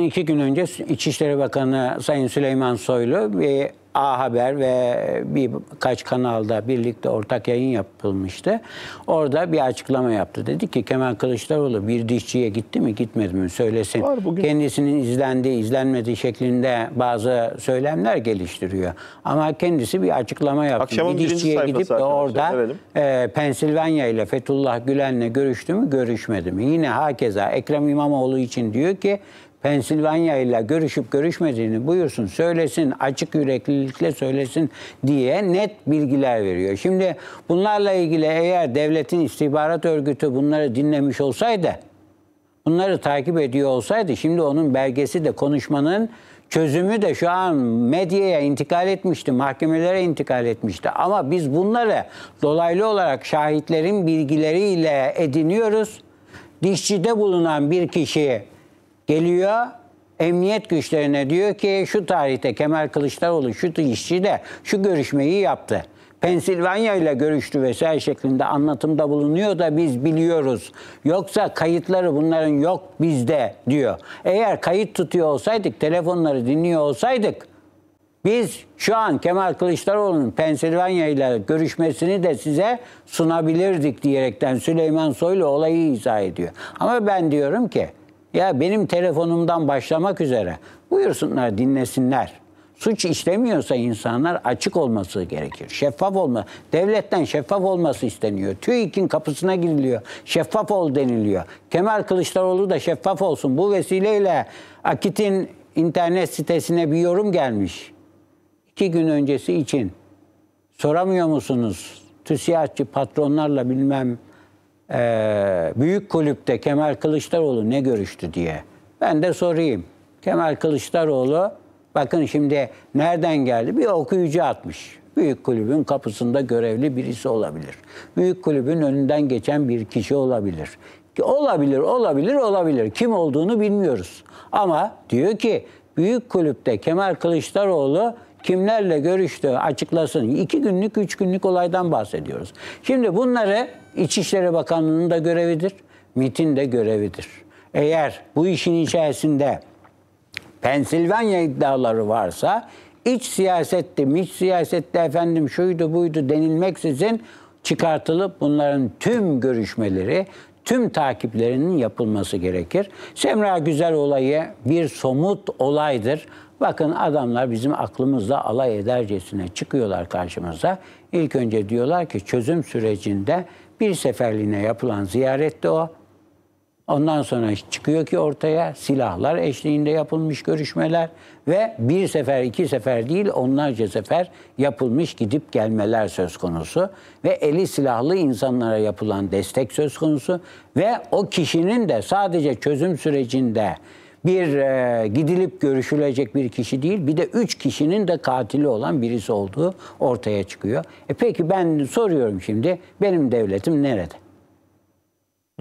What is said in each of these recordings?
İki gün önce İçişleri Bakanı Sayın Süleyman Soylu bir A Haber ve birkaç kanalda birlikte ortak yayın yapılmıştı. Orada bir açıklama yaptı. Dedi ki Kemal Kılıçdaroğlu bir dişçiye gitti mi gitmedi mi söylesin. Var bugün. Kendisinin izlendiği izlenmediği şeklinde bazı söylemler geliştiriyor. Ama kendisi bir açıklama yaptı. Akşamın bir dişçiye gidip de orada e, Pensilvanya ile Fethullah Gülen'le görüştü mü görüşmedi mi? Yine hakeza Ekrem İmamoğlu için diyor ki Pensilvanya ile görüşüp görüşmediğini buyursun, söylesin, açık yüreklilikle söylesin diye net bilgiler veriyor. Şimdi bunlarla ilgili eğer devletin istihbarat örgütü bunları dinlemiş olsaydı, bunları takip ediyor olsaydı şimdi onun belgesi de konuşmanın çözümü de şu an medyaya intikal etmişti, mahkemelere intikal etmişti. Ama biz bunları dolaylı olarak şahitlerin bilgileriyle ediniyoruz. Dişçide bulunan bir kişi geliyor emniyet güçlerine diyor ki şu tarihte Kemal Kılıçdaroğlu şu işçi de şu görüşmeyi yaptı. Pensilvanya ile görüştü vesaire şeklinde anlatımda bulunuyor da biz biliyoruz. Yoksa kayıtları bunların yok bizde diyor. Eğer kayıt tutuyor olsaydık, telefonları dinliyor olsaydık biz şu an Kemal Kılıçdaroğlu'nun Pensilvanya ile görüşmesini de size sunabilirdik diyerekten Süleyman Soylu olayı izah ediyor. Ama ben diyorum ki ya benim telefonumdan başlamak üzere buyursunlar dinlesinler. Suç işlemiyorsa insanlar açık olması gerekir. Şeffaf olma. Devletten şeffaf olması isteniyor. TÜİK'in kapısına giriliyor. Şeffaf ol deniliyor. Kemal Kılıçdaroğlu da şeffaf olsun. Bu vesileyle Akit'in internet sitesine bir yorum gelmiş. İki gün öncesi için soramıyor musunuz? TÜSİAD'çı patronlarla bilmem e, büyük kulüpte Kemal Kılıçdaroğlu ne görüştü diye. Ben de sorayım. Kemal Kılıçdaroğlu bakın şimdi nereden geldi? Bir okuyucu atmış. Büyük kulübün kapısında görevli birisi olabilir. Büyük kulübün önünden geçen bir kişi olabilir. Olabilir, olabilir, olabilir. Kim olduğunu bilmiyoruz. Ama diyor ki büyük kulüpte Kemal Kılıçdaroğlu kimlerle görüştü açıklasın. İki günlük, üç günlük olaydan bahsediyoruz. Şimdi bunları İçişleri Bakanlığı'nın da görevidir, MIT'in de görevidir. Eğer bu işin içerisinde Pensilvanya iddiaları varsa iç siyasette, miç siyasette efendim şuydu buydu denilmeksizin çıkartılıp bunların tüm görüşmeleri, tüm takiplerinin yapılması gerekir. Semra Güzel olayı bir somut olaydır Bakın adamlar bizim aklımızla alay edercesine çıkıyorlar karşımıza. İlk önce diyorlar ki çözüm sürecinde bir seferliğine yapılan ziyarette o. Ondan sonra çıkıyor ki ortaya silahlar eşliğinde yapılmış görüşmeler ve bir sefer iki sefer değil onlarca sefer yapılmış gidip gelmeler söz konusu ve eli silahlı insanlara yapılan destek söz konusu ve o kişinin de sadece çözüm sürecinde bir e, gidilip görüşülecek bir kişi değil bir de üç kişinin de katili olan birisi olduğu ortaya çıkıyor. E peki ben soruyorum şimdi benim devletim nerede?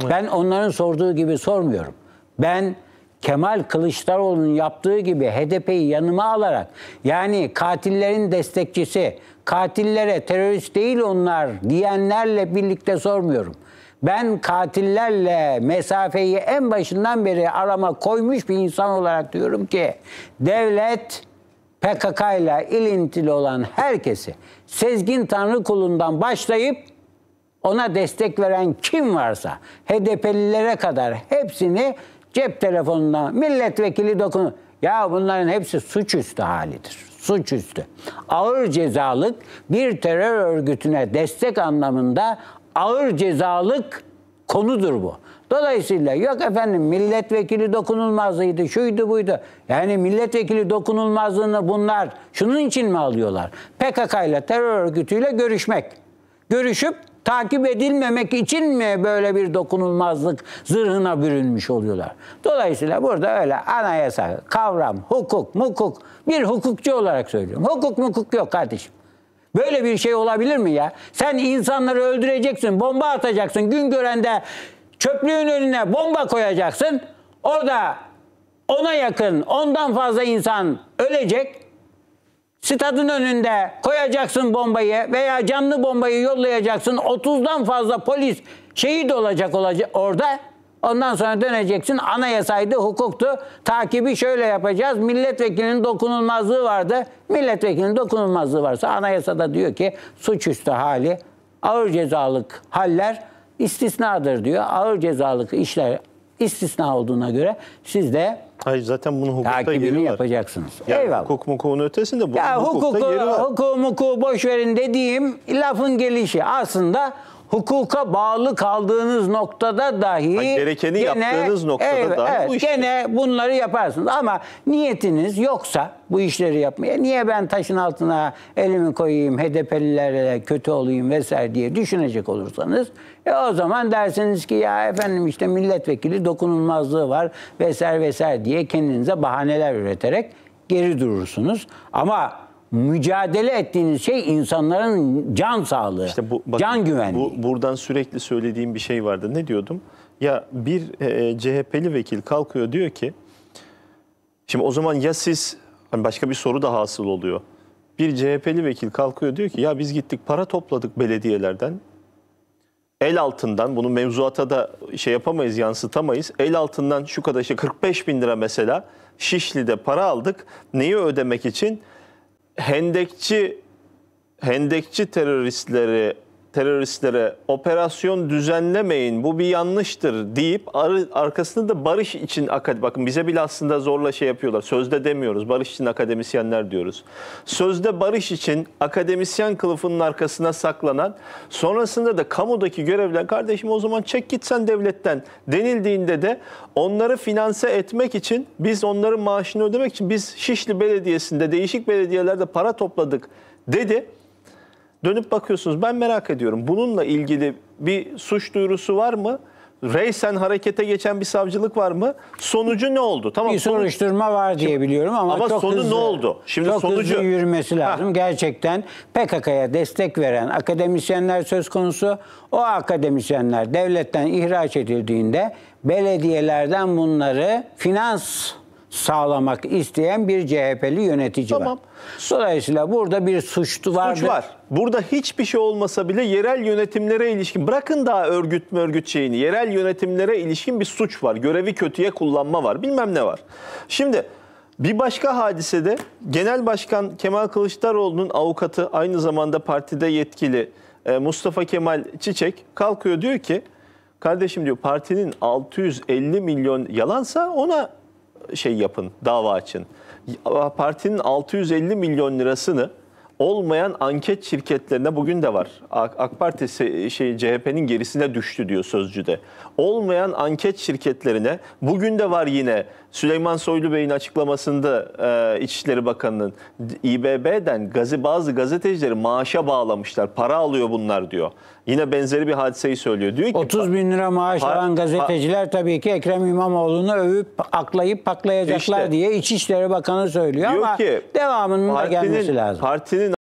Evet. Ben onların sorduğu gibi sormuyorum. Ben Kemal Kılıçdaroğlu'nun yaptığı gibi HDP'yi yanıma alarak yani katillerin destekçisi, katillere terörist değil onlar diyenlerle birlikte sormuyorum ben katillerle mesafeyi en başından beri arama koymuş bir insan olarak diyorum ki devlet PKK ile ilintili olan herkesi Sezgin Tanrı kulundan başlayıp ona destek veren kim varsa HDP'lilere kadar hepsini cep telefonundan milletvekili dokun. Ya bunların hepsi suçüstü halidir suçüstü. Ağır cezalık bir terör örgütüne destek anlamında ağır cezalık konudur bu. Dolayısıyla yok efendim milletvekili dokunulmazlığıydı, şuydu buydu. Yani milletvekili dokunulmazlığını bunlar şunun için mi alıyorlar? PKK ile terör örgütüyle görüşmek. Görüşüp takip edilmemek için mi böyle bir dokunulmazlık zırhına bürünmüş oluyorlar? Dolayısıyla burada öyle anayasa, kavram, hukuk, mukuk bir hukukçu olarak söylüyorum. Hukuk mukuk yok kardeşim. Böyle bir şey olabilir mi ya? Sen insanları öldüreceksin, bomba atacaksın. Gün görende çöplüğün önüne bomba koyacaksın. Orada ona yakın, ondan fazla insan ölecek. Stadın önünde koyacaksın bombayı veya canlı bombayı yollayacaksın. 30'dan fazla polis şehit olacak, olacak orada. Ondan sonra döneceksin anayasaydı, hukuktu. Takibi şöyle yapacağız. Milletvekilinin dokunulmazlığı vardı. Milletvekilinin dokunulmazlığı varsa anayasada diyor ki suçüstü hali ağır cezalık haller istisnadır diyor. Ağır cezalık işler istisna olduğuna göre siz de Hayır zaten bunu hukukta takibini yeri var. yapacaksınız. Yani Eyvallah. Hukuk mukuğun ötesinde bu ya hukukta hukuku, yeri var. Hukuku mukuğu boş verin dediğim lafın gelişi aslında hukuka bağlı kaldığınız noktada dahi ha, gerekeni gene, yaptığınız noktada evet, dahi evet, bu işleri. gene bunları yaparsınız ama niyetiniz yoksa bu işleri yapmaya niye ben taşın altına elimi koyayım HDP'lilerle kötü olayım vesaire diye düşünecek olursanız e o zaman dersiniz ki ya efendim işte milletvekili dokunulmazlığı var vesaire vesaire diye kendinize bahaneler üreterek geri durursunuz ama mücadele ettiğiniz şey insanların can sağlığı, işte bu, bak, can güvenliği. Bu, buradan sürekli söylediğim bir şey vardı. Ne diyordum? Ya bir e, CHP'li vekil kalkıyor diyor ki, şimdi o zaman ya siz, hani başka bir soru da hasıl oluyor. Bir CHP'li vekil kalkıyor diyor ki, ya biz gittik para topladık belediyelerden, el altından, bunu mevzuata da şey yapamayız, yansıtamayız. El altından şu kadar işte 45 bin lira mesela Şişli'de para aldık. Neyi ödemek için? hendekçi hendekçi teröristleri teröristlere operasyon düzenlemeyin bu bir yanlıştır deyip arkasında da barış için akad bakın bize bile aslında zorla şey yapıyorlar. Sözde demiyoruz. Barış için akademisyenler diyoruz. Sözde barış için akademisyen kılıfının arkasına saklanan sonrasında da kamudaki görevler kardeşim o zaman çek git sen devletten denildiğinde de onları finanse etmek için biz onların maaşını ödemek için biz Şişli Belediyesi'nde değişik belediyelerde para topladık dedi dönüp bakıyorsunuz. Ben merak ediyorum bununla ilgili bir suç duyurusu var mı? Reysen harekete geçen bir savcılık var mı? Sonucu ne oldu? Tamam. Bir soruşturma var diye biliyorum ama, ama çok sonu hızlı, ne oldu? Şimdi çok sonucu hızlı yürümesi lazım. Ha. Gerçekten PKK'ya destek veren akademisyenler söz konusu. O akademisyenler devletten ihraç edildiğinde belediyelerden bunları finans sağlamak isteyen bir CHP'li yönetici tamam. var. Dolayısıyla burada bir suçlu var. Suç var. Burada hiçbir şey olmasa bile yerel yönetimlere ilişkin bırakın daha örgüt mü örgüt şeyini. Yerel yönetimlere ilişkin bir suç var. Görevi kötüye kullanma var. Bilmem ne var. Şimdi bir başka hadisede Genel Başkan Kemal Kılıçdaroğlu'nun avukatı aynı zamanda partide yetkili e, Mustafa Kemal Çiçek kalkıyor diyor ki kardeşim diyor partinin 650 milyon yalansa ona şey yapın, dava açın. Partinin 650 milyon lirasını olmayan anket şirketlerine bugün de var. AK, AK Parti şey CHP'nin gerisine düştü diyor sözcüde. Olmayan anket şirketlerine bugün de var yine Süleyman Soylu Bey'in açıklamasında e, İçişleri Bakanı'nın İBB'den gazi, bazı gazetecileri maaşa bağlamışlar. Para alıyor bunlar diyor. Yine benzeri bir hadiseyi söylüyor. Diyor ki 30 bin lira maaş para, alan gazeteciler pa, tabii ki Ekrem İmamoğlu'nu övüp aklayıp paklayacaklar işte, diye İçişleri Bakanı söylüyor ama ki, devamının da gelmesi lazım. Partinin